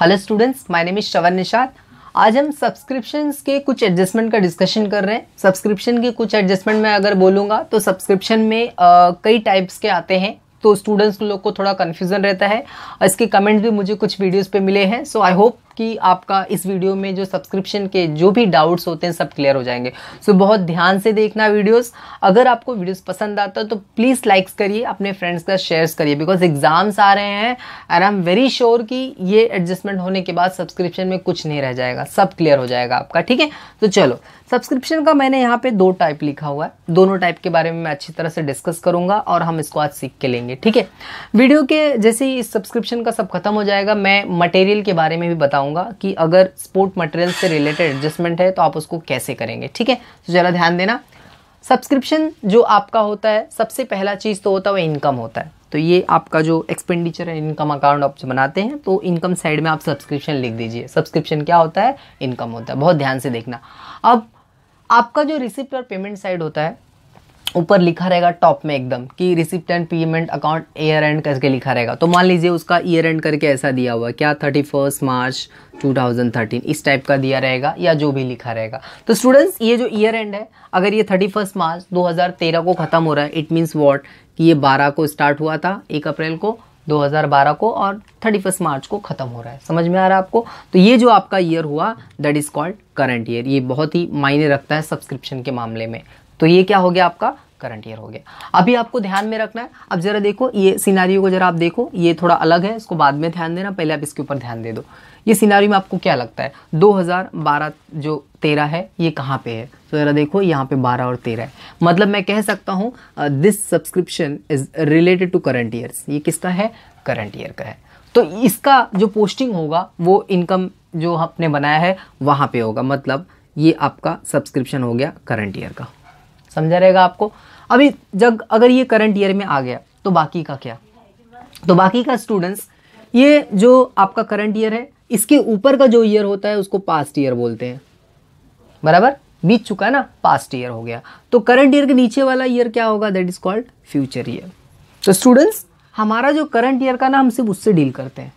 hello students my name is Shravan Nishad आज हम subscriptions के कुछ एडजस्टमेंट का डिस्कशन कर रहे हैं सब्सक्रिप्शन के कुछ एडजस्टमेंट तो में अगर बोलूँगा तो सब्सक्रिप्शन में आ, कई टाइप्स के आते हैं तो स्टूडेंट्स लोग को थोड़ा कन्फ्यूज़न रहता है इसके कमेंट भी मुझे कुछ वीडियोज़ पर मिले हैं सो आई होप कि आपका इस वीडियो में जो सब्सक्रिप्शन के जो भी डाउट्स होते हैं सब क्लियर हो जाएंगे सो so, बहुत ध्यान से देखना वीडियोस अगर आपको वीडियोस पसंद आता है तो प्लीज़ लाइक्स करिए अपने फ्रेंड्स का शेयर्स करिए बिकॉज एग्ज़ाम्स आ रहे हैं and I am very sure कि ये एडजस्टमेंट होने के बाद सब्सक्रिप्शन में कुछ नहीं रह जाएगा सब क्लियर हो जाएगा आपका ठीक है तो चलो सब्सक्रिप्शन का मैंने यहाँ पे दो टाइप लिखा हुआ है दोनों टाइप के बारे में मैं अच्छी तरह से डिस्कस करूंगा और हम इसको आज सीख के लेंगे ठीक है वीडियो के जैसे ही इस सब्सक्रिप्शन का सब खत्म हो जाएगा मैं मटेरियल के बारे में भी बताऊँगा बताऊंगा कि अगर स्पोर्ट मटेरियल से रिलेटेड एडजस्टमेंट है तो आप उसको कैसे करेंगे ठीक है तो ज़रा ध्यान देना सब्सक्रिप्शन जो आपका होता है सबसे पहला चीज़ तो होता है वो इनकम होता है तो ये आपका जो एक्सपेंडिचर है इनकम अकाउंट आप जो बनाते हैं तो इनकम साइड में आप सब्सक्रिप्शन लिख दीजिए सब्सक्रिप्शन क्या होता है इनकम होता है बहुत ध्यान से देखना अब आपका जो रिसिप्ट और पेमेंट साइड होता है ऊपर लिखा रहेगा टॉप में एकदम कि receipt and payment account year end करके लिखा रहेगा तो मान लीजिए उसका ईयर एंड करके ऐसा दिया हुआ क्या थर्टी फर्स्ट मार्च 2013 इस टाइप का दिया रहेगा या जो भी लिखा रहेगा तो स्टूडेंट्स ये जो ईयर एंड है अगर ये थर्टी फर्स्ट मार्च 2013 को ख़त्म हो रहा है इट मीन्स वॉट कि ये 12 को स्टार्ट हुआ था एक अप्रैल को 2012 को और थर्टी फर्स्ट मार्च को ख़त्म हो रहा है समझ में आ रहा है आपको तो ये जो आपका ईयर हुआ that is called current year ये बहुत ही मायने रखता है सब्सक्रिप्शन के मामले में तो ये क्या हो गया आपका करंट ईयर हो गया अभी आपको ध्यान में रखना है अब जरा देखो ये सिनारियों को जरा आप देखो ये थोड़ा अलग है इसको बाद में ध्यान देना पहले आप इसके ऊपर ध्यान दे दो ये सिनारी में आपको क्या लगता है 2012 जो 13 है ये कहाँ पे है तो जरा देखो यहाँ पे 12 और 13 है मतलब मैं कह सकता हूँ this subscription is related to current years ये किसका है करंट ईयर का है तो इसका जो पोस्टिंग होगा वो इनकम जो आपने बनाया है वहाँ पे होगा मतलब ये आपका सब्सक्रिप्शन हो गया करंट ईयर का समझा रहेगा आपको अभी जब अगर ये करंट ईयर में आ गया तो बाकी का क्या तो बाकी का स्टूडेंट्स ये जो आपका करंट ईयर है इसके ऊपर का जो ईयर होता है उसको पास्ट ईयर बोलते हैं बराबर बीत चुका है ना पास्ट ईयर हो गया तो करंट ईयर के नीचे वाला ईयर क्या होगा that is called future year तो स्टूडेंट्स हमारा जो करंट ईयर का ना हम सिर्फ उससे डील करते हैं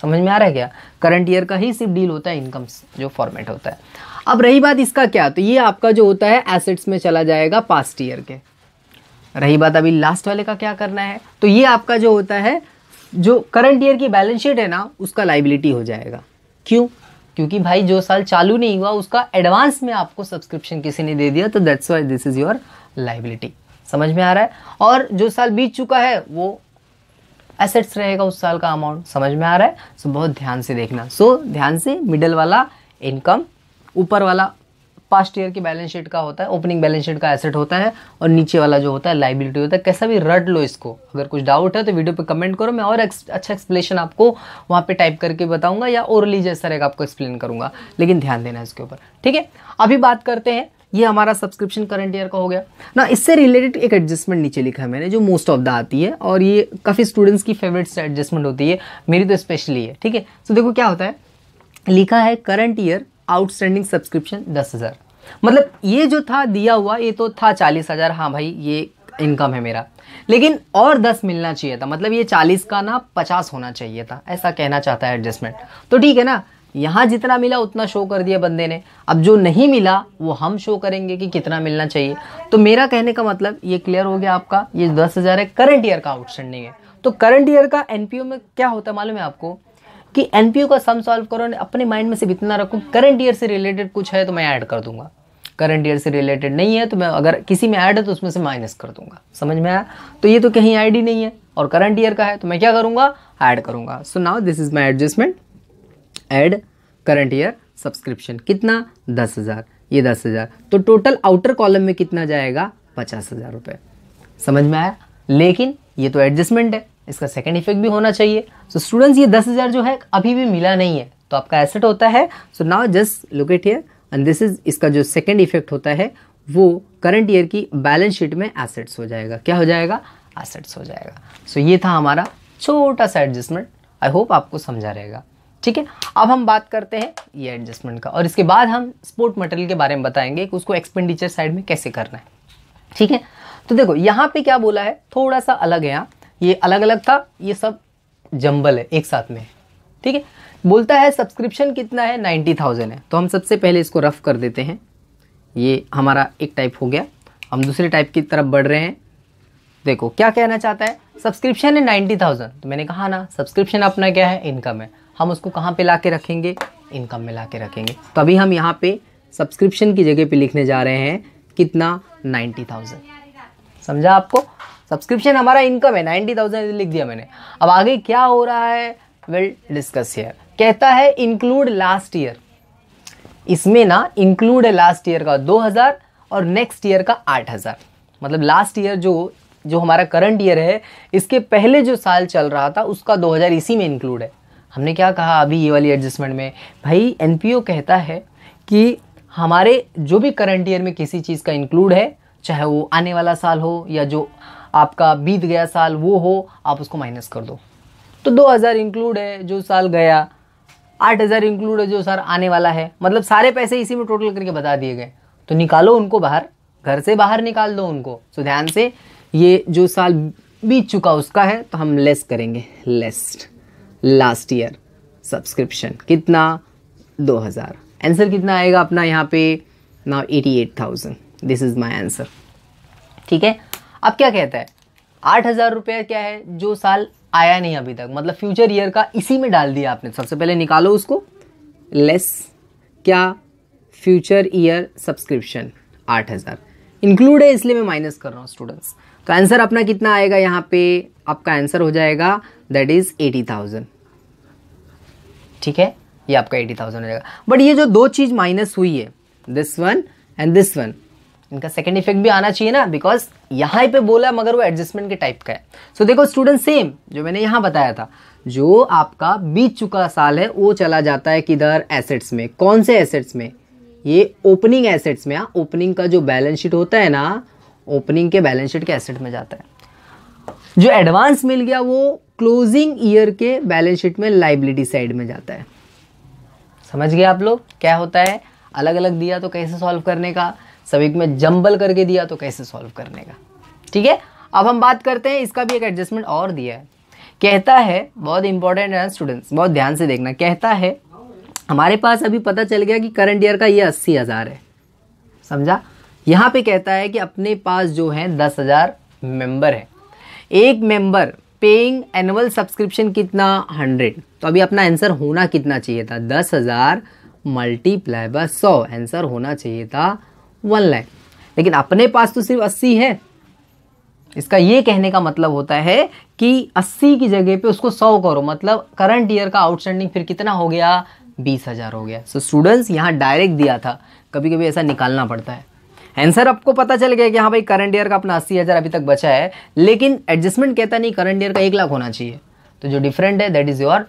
समझ में आ रहा है क्या करंट ईयर का ही सिर्फ डील होता है इनकम जो फॉर्मेट होता है अब रही बात इसका क्या तो ये आपका जो होता है एसेट्स में चला जाएगा पास्ट ईयर के रही बात अभी लास्ट वाले का क्या करना है तो ये आपका जो होता है जो करंट ईयर की बैलेंस शीट है ना उसका लाइबिलिटी हो जाएगा क्यों क्योंकि भाई जो साल चालू नहीं हुआ उसका एडवांस में आपको सब्सक्रिप्शन किसी ने दे दिया तो that's why this is your liability समझ में आ रहा है और जो साल बीत चुका है वो एसेट्स रहेगा उस साल का अमाउंट समझ में आ रहा है सो so, बहुत ध्यान से देखना सो so, ध्यान से मिडल वाला इनकम ऊपर वाला पास्ट ईयर की बैलेंस शीट का होता है ओपनिंग बैलेंस शीट का एसेट होता है और नीचे वाला जो होता है लाइबिलिटी होता है कैसा भी रट लो इसको अगर कुछ डाउट है तो वीडियो पे कमेंट करो मैं और अच्छा एक्सप्लेन आपको वहाँ पे टाइप करके बताऊंगा या ओरली जैसा रहेगा आपको एक्सप्लेन करूंगा लेकिन ध्यान देना इसके ऊपर ठीक है अभी बात करते हैं ये हमारा सब्सक्रिप्शन करंट ईयर का हो गया ना इससे रिलेटेड एक एडजस्टमेंट नीचे लिखा है मैंने जो मोस्ट ऑफ द आती है और ये काफ़ी स्टूडेंट्स की फेवरेट एडजस्टमेंट होती है मेरी तो स्पेशली है ठीक है तो देखो क्या होता है लिखा है करंट ईयर आउटस्टैंडिंग सब्सक्रिप्शन दस हज़ार मतलब ये जो था दिया हुआ ये तो था चालीस हज़ार हाँ भाई ये इनकम है मेरा लेकिन और दस मिलना चाहिए था मतलब ये चालीस का ना पचास होना चाहिए था ऐसा कहना चाहता है एडजस्टमेंट तो ठीक है ना यहाँ जितना मिला उतना शो कर दिया बंदे ने अब जो नहीं मिला वो हम शो करेंगे कि कितना मिलना चाहिए तो मेरा कहने का मतलब ये क्लियर हो गया आपका ये दस हज़ार है करंट ईयर का आउटस्टैंडिंग है तो करंट ईयर का एनपीओ में क्या होता है मालूम है आपको कि एनपीयू का सम सॉल्व करो अपने माइंड में से इतना रखो करंट ईयर से रिलेटेड कुछ है तो मैं ऐड कर दूंगा करंट ईयर से रिलेटेड नहीं है तो मैं अगर किसी में ऐड है तो उसमें से माइनस कर दूंगा समझ में आया तो ये तो कहीं आईडी नहीं है और करंट ईयर का है तो मैं क्या करूंगा ऐड करूंगा so now this is my adjustment add current year subscription कितना दस हज़ार ये दस हज़ार तो टोटल आउटर कॉलम में कितना जाएगा पचास हज़ार रुपए समझ में आया लेकिन ये तो एडजस्टमेंट है इसका सेकेंड इफेक्ट भी होना चाहिए सो so, स्टूडेंट्स ये दस हज़ार जो है अभी भी मिला नहीं है तो आपका एसेट होता है so now just locate here and this is इसका जो सेकेंड इफेक्ट होता है वो करंट ईयर की बैलेंस शीट में एसेट्स हो जाएगा क्या हो जाएगा एसेट्स हो जाएगा सो so, ये था हमारा छोटा सा एडजस्टमेंट आई होप आपको समझा रहेगा ठीक है अब हम बात करते हैं ये एडजस्टमेंट का और इसके बाद हम स्पोर्ट मटेरियल के बारे में बताएंगे कि उसको एक्सपेंडिचर साइड में कैसे करना है ठीक है तो देखो यहाँ पे क्या बोला है थोड़ा सा अलग है यहाँ ये अलग अलग था ये सब जंबल है एक साथ में ठीक है बोलता है सब्सक्रिप्शन कितना है नाइन्टी थाउजेंड है तो हम सबसे पहले इसको रफ़ कर देते हैं ये हमारा एक टाइप हो गया हम दूसरे टाइप की तरफ बढ़ रहे हैं देखो क्या कहना चाहता है सब्सक्रिप्शन है नाइन्टी थाउजेंड तो मैंने कहा ना सब्सक्रिप्शन अपना क्या है इनकम है हम उसको कहाँ पे ला के रखेंगे इनकम में ला के रखेंगे तो अभी हम यहाँ पे सब्सक्रिप्शन की जगह पे लिखने जा रहे हैं कितना नाइन्टी थाउजेंड समझा आपको सब्सक्रिप्शन हमारा इनकम है नाइन्टी थाउजेंड लिख दिया मैंने अब आगे क्या हो रहा है वेल डिस्कस हियर कहता है इंक्लूड लास्ट ईयर इसमें ना इंक्लूड है लास्ट ईयर का 2000 और नेक्स्ट ईयर का 8000 मतलब लास्ट ईयर जो जो हमारा करंट ईयर है इसके पहले जो साल चल रहा था उसका 2000 इसी में इंक्लूड है हमने क्या कहा अभी ये वाली एडजस्टमेंट में भाई एन कहता है कि हमारे जो भी करंट ईयर में किसी चीज़ का इंक्लूड है चाहे वो आने वाला साल हो या जो आपका बीत गया साल वो हो आप उसको माइनस कर दो तो 2000 इंक्लूड है जो साल गया 8000 इंक्लूड है जो साल आने वाला है मतलब सारे पैसे इसी में टोटल करके बता दिए गए तो निकालो उनको बाहर घर से बाहर निकाल दो उनको तो ध्यान से ये जो साल बीत चुका उसका है तो हम लेस करेंगे लेस्ट लास्ट ईयर सब्सक्रिप्शन कितना 2000 आंसर कितना आएगा अपना यहाँ पे now eighty eight thousand this is my answer ठीक है अब क्या कहता है आठ हज़ार रुपया क्या है जो साल आया नहीं अभी तक मतलब फ्यूचर ईयर का इसी में डाल दिया आपने सबसे पहले निकालो उसको लेस क्या फ्यूचर ईयर सब्सक्रिप्शन आठ हज़ार इंक्लूड है इसलिए मैं माइनस कर रहा हूँ स्टूडेंट्स तो आंसर अपना कितना आएगा यहाँ पे आपका आंसर हो जाएगा दैट इज़ एटी थाउजेंड ठीक है ये आपका एटी थाउजेंड हो जाएगा बट ये जो दो चीज़ माइनस हुई है this one and this one इनका सेकंड इफेक्ट भी आना चाहिए ना बिकॉज यहाँ पे बोला मगर वो एडजस्टमेंट के टाइप का है सो so, देखो स्टूडेंट सेम जो मैंने यहाँ बताया था जो आपका बीत चुका साल है वो चला जाता है किधर एसेट्स में कौन से एसेट्स में ये ओपनिंग एसेट्स में ओपनिंग हाँ, का जो बैलेंस शीट होता है ना ओपनिंग के बैलेंस शीट के एसेट में जाता है जो एडवांस मिल गया वो क्लोजिंग ईयर के बैलेंस शीट में लाइबिलिटी साइड में जाता है समझ गए आप लोग क्या होता है अलग अलग दिया तो कैसे सॉल्व करने का सब एक में जंबल करके दिया तो कैसे सॉल्व करने का ठीक है अब हम बात करते हैं इसका भी एक एडजस्टमेंट और दिया है कहता है बहुत इंपॉर्टेंट है स्टूडेंट्स बहुत ध्यान से देखना कहता है हमारे पास अभी पता चल गया कि करंट ईयर का ये अस्सी हज़ार है समझा यहाँ पे कहता है कि अपने पास जो है दस हज़ार मेम्बर है एक मेंबर पेइंग एनुअल सब्सक्रिप्शन कितना हंड्रेड तो अभी अपना आंसर होना कितना चाहिए था दस हज़ार मल्टीप्लाई बाय सौ आंसर होना चाहिए था वन लैख लेकिन अपने पास तो सिर्फ अस्सी है इसका ये कहने का मतलब होता है कि अस्सी की जगह पे उसको सौ करो मतलब करंट ईयर का आउटस्टैंडिंग फिर कितना हो गया बीस हज़ार हो गया सो स्टूडेंट्स यहाँ डायरेक्ट दिया था कभी कभी ऐसा निकालना पड़ता है आंसर आपको पता चल गया कि हाँ भाई करंट ईयर का अपना अस्सी हज़ार अभी तक बचा है लेकिन एडजस्टमेंट कहता नहीं करंट ईयर का एक लाख होना चाहिए तो जो डिफरेंट है that is your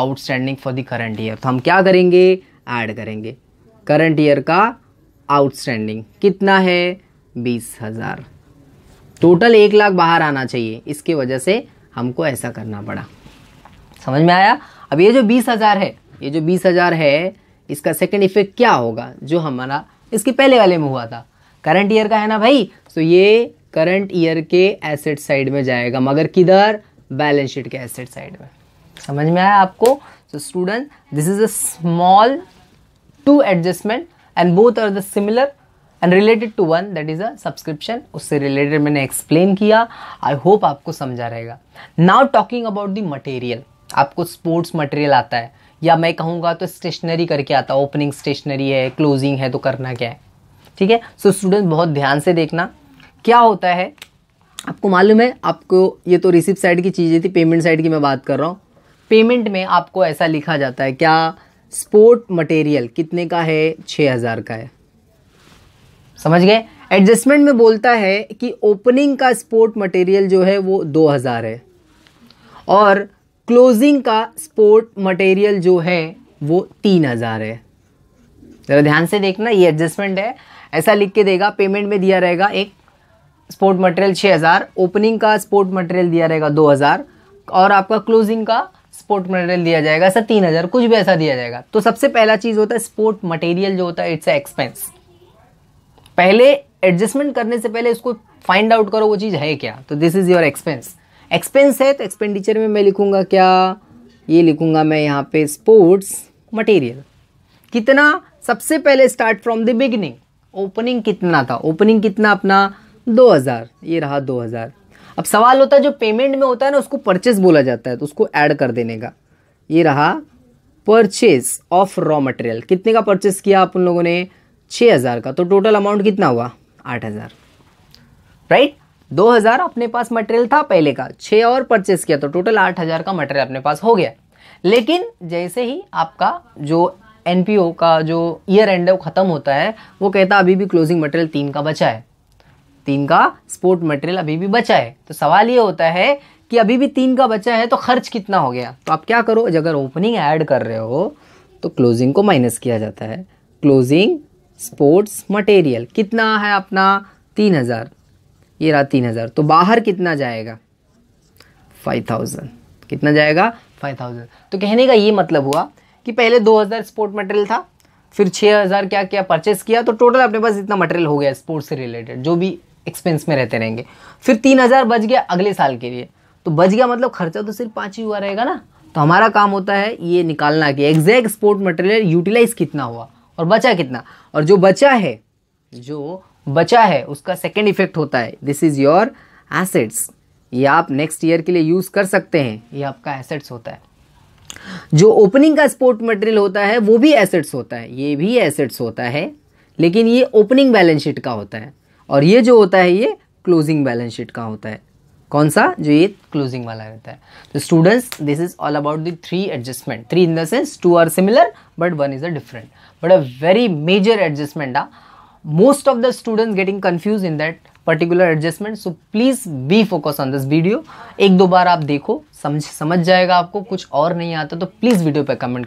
outstanding for the current year तो हम क्या करेंगे ऐड करेंगे करंट ईयर का आउटस्टैंडिंग कितना है बीस हज़ार टोटल एक लाख बाहर आना चाहिए इसकी वजह से हमको ऐसा करना पड़ा समझ में आया अब ये जो बीस हज़ार है ये जो बीस हज़ार है इसका सेकंड इफेक्ट क्या होगा जो हमारा इसके पहले वाले में हुआ था करंट ईयर का है ना भाई तो ये करंट ईयर के एसेट साइड में जाएगा मगर किधर बैलेंस शीट के एसेट साइड में समझ में आया आपको student this is a small two adjustment and both are the similar and related to one that is a subscription उससे रिलेटेड मैंने एक्सप्लेन किया आई होप आपको समझा रहेगा now talking about the material आपको स्पोर्ट्स मटेरियल आता है या मैं कहूँगा तो स्टेशनरी करके आता है ओपनिंग स्टेशनरी है क्लोजिंग है तो करना क्या है ठीक है सो स्टूडेंट बहुत ध्यान से देखना क्या होता है आपको मालूम है आपको ये तो रिसिप्ट साइड की चीज़ें थी पेमेंट साइड की मैं बात कर रहा हूँ पेमेंट में आपको ऐसा लिखा जाता है क्या स्पोर्ट मटेरियल कितने का है छः हज़ार का है समझ गए एडजस्टमेंट में बोलता है कि ओपनिंग का स्पोर्ट मटेरियल जो है वो दो हज़ार है और क्लोजिंग का स्पोर्ट मटेरियल जो है वो तीन हज़ार है ज़रा ध्यान से देखना ये एडजस्टमेंट है ऐसा लिख के देगा पेमेंट में दिया रहेगा एक स्पोर्ट मटेरियल छः हज़ार ओपनिंग का स्पोर्ट मटेरियल दिया रहेगा दो हज़ार और आपका क्लोजिंग का स्पोर्ट मटेरियल दिया जाएगा सर तीन हज़ार कुछ भी ऐसा दिया जाएगा तो सबसे पहला चीज़ होता है स्पोर्ट मटेरियल जो होता है इट्स एक्सपेंस पहले एडजस्टमेंट करने से पहले इसको फाइंड आउट करो वो चीज़ है क्या तो this is your expense expense है तो एक्सपेंडिचर में मैं लिखूँगा क्या ये लिखूँगा मैं यहाँ पे स्पोर्ट्स मटेरियल कितना सबसे पहले start from the beginning opening कितना था ओपनिंग कितना अपना 2000 ये रहा अब सवाल होता है जो पेमेंट में होता है ना उसको परचेस बोला जाता है तो उसको ऐड कर देने का ये रहा परचेस ऑफ रॉ मटेरियल कितने का परचेस किया आप उन लोगों ने छः हज़ार का तो टोटल अमाउंट कितना हुआ आठ हज़ार राइट दो हज़ार अपने पास मटेरियल था पहले का छः और परचेस किया तो टोटल आठ हज़ार का मटेरियल अपने पास हो गया लेकिन जैसे ही आपका जो एनपीओ का जो ईयर एंड है वो ख़त्म होता है वो कहता अभी भी क्लोजिंग मटेरियल तीन का बचा है तीन का स्पोर्ट मटेरियल अभी भी बचा है तो सवाल ये होता है कि अभी भी तीन का बचा है तो खर्च कितना हो गया तो आप क्या करो अगर ओपनिंग ऐड कर रहे हो तो क्लोजिंग को माइनस किया जाता है क्लोजिंग स्पोर्ट्स मटेरियल कितना है अपना तीन हज़ार ये रहा तीन हज़ार तो बाहर कितना जाएगा फाइव थाउजेंड कितना जाएगा फाइव थाउजेंड तो कहने का ये मतलब हुआ कि पहले दो हज़ार स्पोर्ट मटेरियल था फिर छः हज़ार क्या क्या परचेस किया तो टोटल अपने पास इतना मटेरियल हो गया स्पोर्ट्स से रिलेटेड जो भी एक्सपेंस में रहते रहेंगे फिर तीन हज़ार बच गया अगले साल के लिए तो बच गया मतलब खर्चा तो सिर्फ पाँच ही हुआ रहेगा ना तो हमारा काम होता है ये निकालना कि एग्जैक्ट स्पोर्ट मटेरियल यूटिलाइज कितना हुआ और बचा कितना और जो बचा है जो बचा है उसका सेकेंड इफेक्ट होता है दिस इज़ योर एसेट्स ये आप नेक्स्ट ईयर के लिए यूज़ कर सकते हैं ये आपका एसेट्स होता है जो ओपनिंग का स्पोर्ट मटेरियल होता है वो भी एसेट्स होता है ये भी एसेट्स होता है लेकिन ये ओपनिंग बैलेंस शीट का होता है और ये जो होता है ये क्लोजिंग बैलेंस शीट का होता है कौन सा जो ये क्लोजिंग वाला रहता है तो students this is all about the three adjustment three in the sense two are similar but one is a different but a very major adjustment uh most of the students getting confuse in that particular adjustment so please be focus on this video एक दो बार आप देखो समझ समझ जाएगा आपको कुछ और नहीं आता तो प्लीज़ वीडियो पर कमेंट